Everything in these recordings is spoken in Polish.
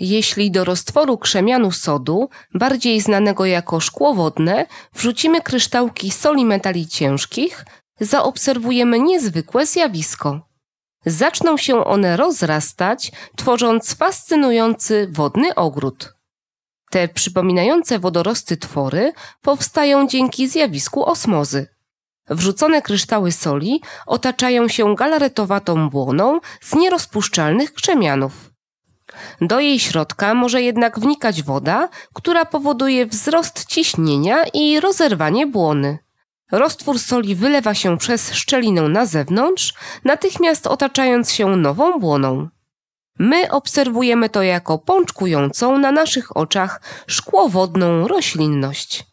Jeśli do roztworu krzemianu sodu, bardziej znanego jako szkło wodne, wrzucimy kryształki soli metali ciężkich, zaobserwujemy niezwykłe zjawisko. Zaczną się one rozrastać, tworząc fascynujący wodny ogród. Te przypominające wodorosty twory powstają dzięki zjawisku osmozy. Wrzucone kryształy soli otaczają się galaretowatą błoną z nierozpuszczalnych krzemianów. Do jej środka może jednak wnikać woda, która powoduje wzrost ciśnienia i rozerwanie błony. Roztwór soli wylewa się przez szczelinę na zewnątrz, natychmiast otaczając się nową błoną. My obserwujemy to jako pączkującą na naszych oczach szkłowodną roślinność.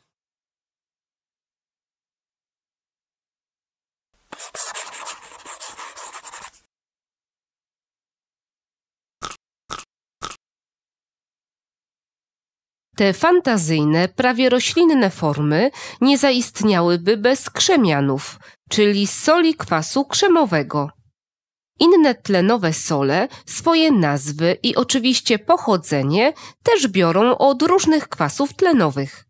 Te fantazyjne, prawie roślinne formy nie zaistniałyby bez krzemianów, czyli soli kwasu krzemowego. Inne tlenowe sole swoje nazwy i oczywiście pochodzenie też biorą od różnych kwasów tlenowych.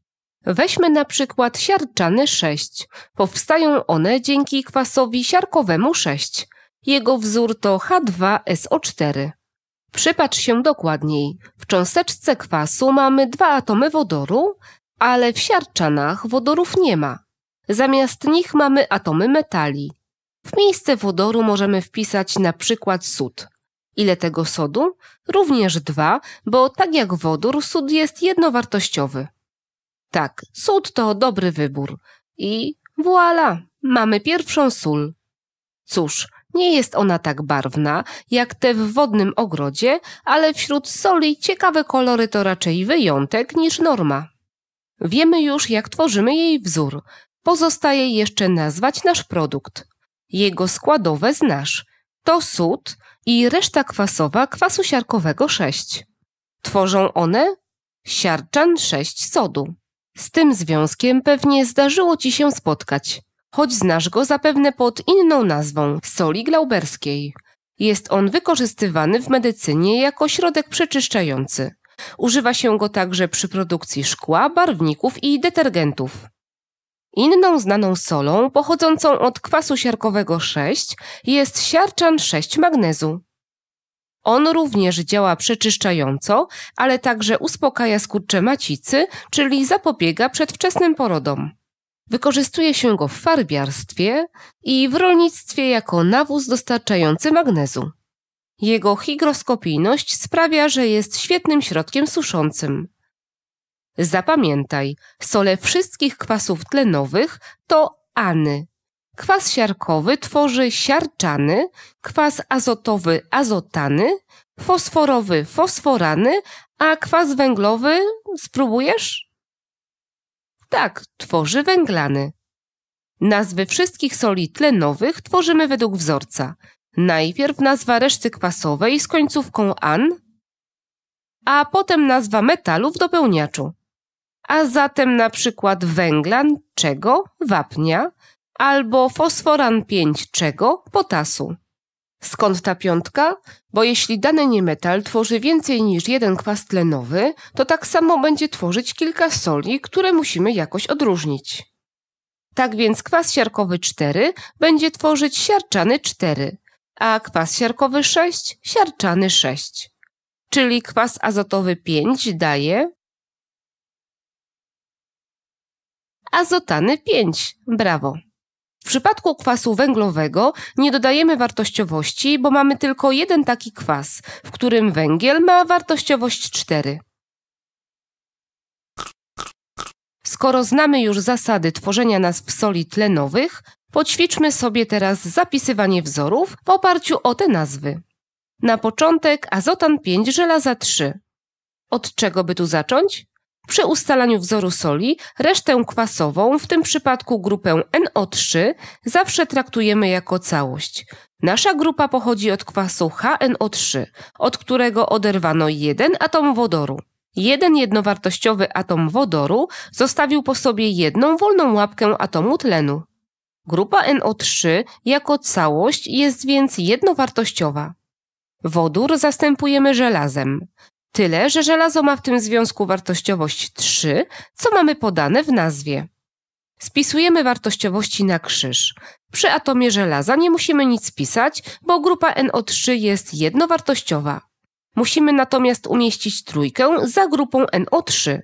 Weźmy na przykład siarczany 6. Powstają one dzięki kwasowi siarkowemu 6. Jego wzór to H2SO4. Przypatrz się dokładniej. W cząsteczce kwasu mamy dwa atomy wodoru, ale w siarczanach wodorów nie ma. Zamiast nich mamy atomy metali. W miejsce wodoru możemy wpisać na przykład sód. Ile tego sodu? Również dwa, bo tak jak wodór, sód jest jednowartościowy. Tak, sód to dobry wybór. I voilà, mamy pierwszą sól. Cóż, nie jest ona tak barwna jak te w wodnym ogrodzie, ale wśród soli ciekawe kolory to raczej wyjątek niż norma. Wiemy już, jak tworzymy jej wzór. Pozostaje jeszcze nazwać nasz produkt. Jego składowe znasz. To sód i reszta kwasowa kwasu siarkowego 6. Tworzą one siarczan 6 sodu. Z tym związkiem pewnie zdarzyło Ci się spotkać choć znasz go zapewne pod inną nazwą soli glauberskiej. Jest on wykorzystywany w medycynie jako środek przeczyszczający. Używa się go także przy produkcji szkła, barwników i detergentów. Inną znaną solą, pochodzącą od kwasu siarkowego 6, jest siarczan 6 magnezu. On również działa przeczyszczająco, ale także uspokaja skurcze macicy, czyli zapobiega przedwczesnym porodom. Wykorzystuje się go w farbiarstwie i w rolnictwie jako nawóz dostarczający magnezu. Jego higroskopijność sprawia, że jest świetnym środkiem suszącym. Zapamiętaj, sole wszystkich kwasów tlenowych to any. Kwas siarkowy tworzy siarczany, kwas azotowy azotany, fosforowy fosforany, a kwas węglowy spróbujesz? Tak, tworzy węglany. Nazwy wszystkich soli tlenowych tworzymy według wzorca. Najpierw nazwa reszty kwasowej z końcówką an, a potem nazwa metalu w dopełniaczu. A zatem na przykład węglan czego? Wapnia albo fosforan 5 czego? Potasu. Skąd ta piątka? Bo jeśli dany niemetal tworzy więcej niż jeden kwas tlenowy, to tak samo będzie tworzyć kilka soli, które musimy jakoś odróżnić. Tak więc kwas siarkowy 4 będzie tworzyć siarczany 4, a kwas siarkowy 6 siarczany 6. Czyli kwas azotowy 5 daje azotany 5. Brawo! W przypadku kwasu węglowego nie dodajemy wartościowości, bo mamy tylko jeden taki kwas, w którym węgiel ma wartościowość 4. Skoro znamy już zasady tworzenia nazw soli tlenowych, poćwiczmy sobie teraz zapisywanie wzorów w oparciu o te nazwy. Na początek azotan 5, żelaza 3. Od czego by tu zacząć? przy ustalaniu wzoru soli resztę kwasową, w tym przypadku grupę NO3, zawsze traktujemy jako całość. Nasza grupa pochodzi od kwasu HNO3, od którego oderwano jeden atom wodoru. Jeden jednowartościowy atom wodoru zostawił po sobie jedną wolną łapkę atomu tlenu. Grupa NO3 jako całość jest więc jednowartościowa. Wodór zastępujemy żelazem. Tyle, że żelazo ma w tym związku wartościowość 3, co mamy podane w nazwie. Spisujemy wartościowości na krzyż. Przy atomie żelaza nie musimy nic pisać, bo grupa NO3 jest jednowartościowa. Musimy natomiast umieścić trójkę za grupą NO3.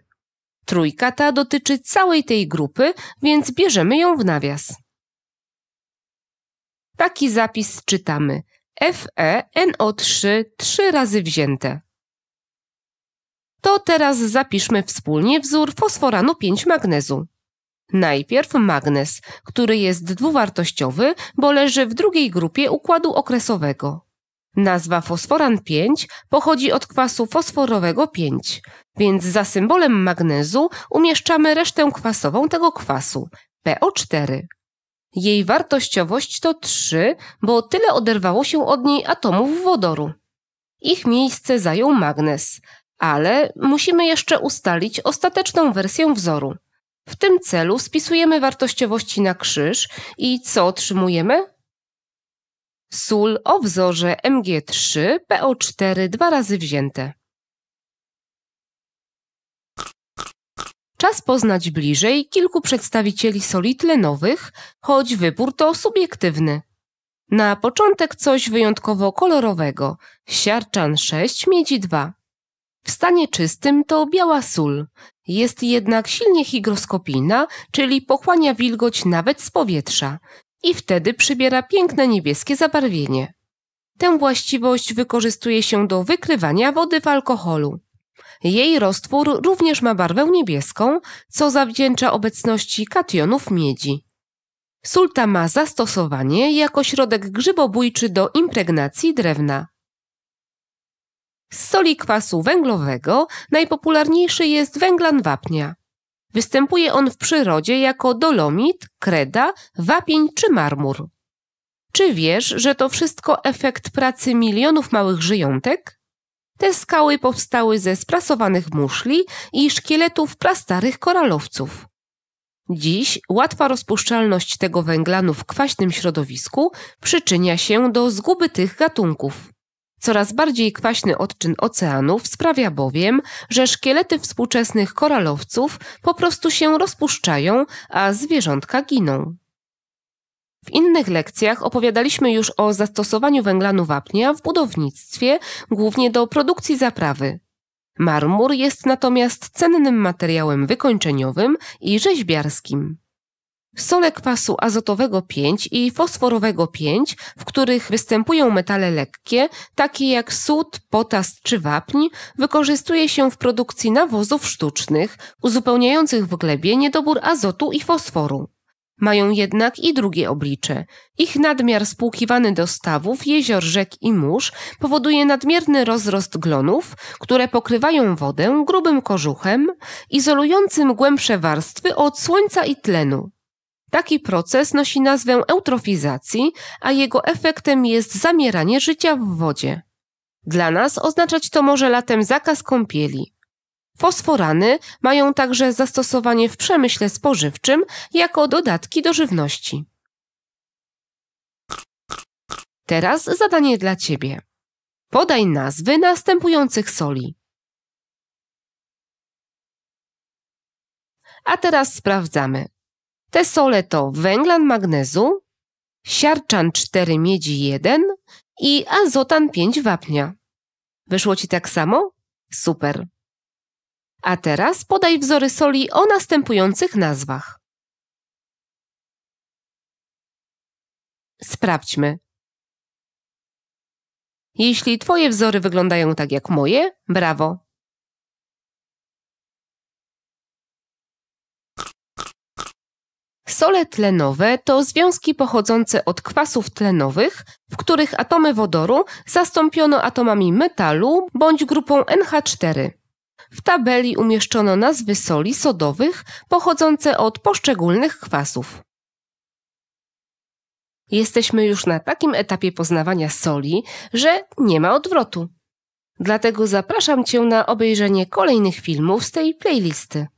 Trójka ta dotyczy całej tej grupy, więc bierzemy ją w nawias. Taki zapis czytamy. FeNO3 trzy razy wzięte to teraz zapiszmy wspólnie wzór fosforanu 5 magnezu. Najpierw magnez, który jest dwuwartościowy, bo leży w drugiej grupie układu okresowego. Nazwa fosforan 5 pochodzi od kwasu fosforowego 5, więc za symbolem magnezu umieszczamy resztę kwasową tego kwasu, PO4. Jej wartościowość to 3, bo tyle oderwało się od niej atomów wodoru. Ich miejsce zajął magnez, ale musimy jeszcze ustalić ostateczną wersję wzoru. W tym celu spisujemy wartościowości na krzyż i co otrzymujemy? Sól o wzorze Mg3 PO4 dwa razy wzięte. Czas poznać bliżej kilku przedstawicieli soli tlenowych, choć wybór to subiektywny. Na początek coś wyjątkowo kolorowego. Siarczan 6, miedzi 2. W stanie czystym to biała sól. Jest jednak silnie higroskopijna, czyli pochłania wilgoć nawet z powietrza i wtedy przybiera piękne niebieskie zabarwienie. Tę właściwość wykorzystuje się do wykrywania wody w alkoholu. Jej roztwór również ma barwę niebieską, co zawdzięcza obecności kationów miedzi. Sulta ma zastosowanie jako środek grzybobójczy do impregnacji drewna. Z soli kwasu węglowego najpopularniejszy jest węglan wapnia. Występuje on w przyrodzie jako dolomit, kreda, wapień czy marmur. Czy wiesz, że to wszystko efekt pracy milionów małych żyjątek? Te skały powstały ze sprasowanych muszli i szkieletów prastarych koralowców. Dziś łatwa rozpuszczalność tego węglanu w kwaśnym środowisku przyczynia się do zguby tych gatunków. Coraz bardziej kwaśny odczyn oceanów sprawia bowiem, że szkielety współczesnych koralowców po prostu się rozpuszczają, a zwierzątka giną. W innych lekcjach opowiadaliśmy już o zastosowaniu węglanu wapnia w budownictwie, głównie do produkcji zaprawy. Marmur jest natomiast cennym materiałem wykończeniowym i rzeźbiarskim. Sole kwasu azotowego 5 i fosforowego 5, w których występują metale lekkie, takie jak sód, potas czy wapń, wykorzystuje się w produkcji nawozów sztucznych, uzupełniających w glebie niedobór azotu i fosforu. Mają jednak i drugie oblicze. Ich nadmiar spłukiwany do stawów, jezior, rzek i mórz powoduje nadmierny rozrost glonów, które pokrywają wodę grubym kożuchem, izolującym głębsze warstwy od słońca i tlenu. Taki proces nosi nazwę eutrofizacji, a jego efektem jest zamieranie życia w wodzie. Dla nas oznaczać to może latem zakaz kąpieli. Fosforany mają także zastosowanie w przemyśle spożywczym jako dodatki do żywności. Teraz zadanie dla Ciebie. Podaj nazwy następujących soli. A teraz sprawdzamy. Te sole to węglan magnezu, siarczan 4 miedzi 1 i azotan 5 wapnia. Wyszło Ci tak samo? Super. A teraz podaj wzory soli o następujących nazwach. Sprawdźmy. Jeśli Twoje wzory wyglądają tak jak moje, brawo, Sole tlenowe to związki pochodzące od kwasów tlenowych, w których atomy wodoru zastąpiono atomami metalu bądź grupą NH4. W tabeli umieszczono nazwy soli sodowych pochodzące od poszczególnych kwasów. Jesteśmy już na takim etapie poznawania soli, że nie ma odwrotu. Dlatego zapraszam Cię na obejrzenie kolejnych filmów z tej playlisty.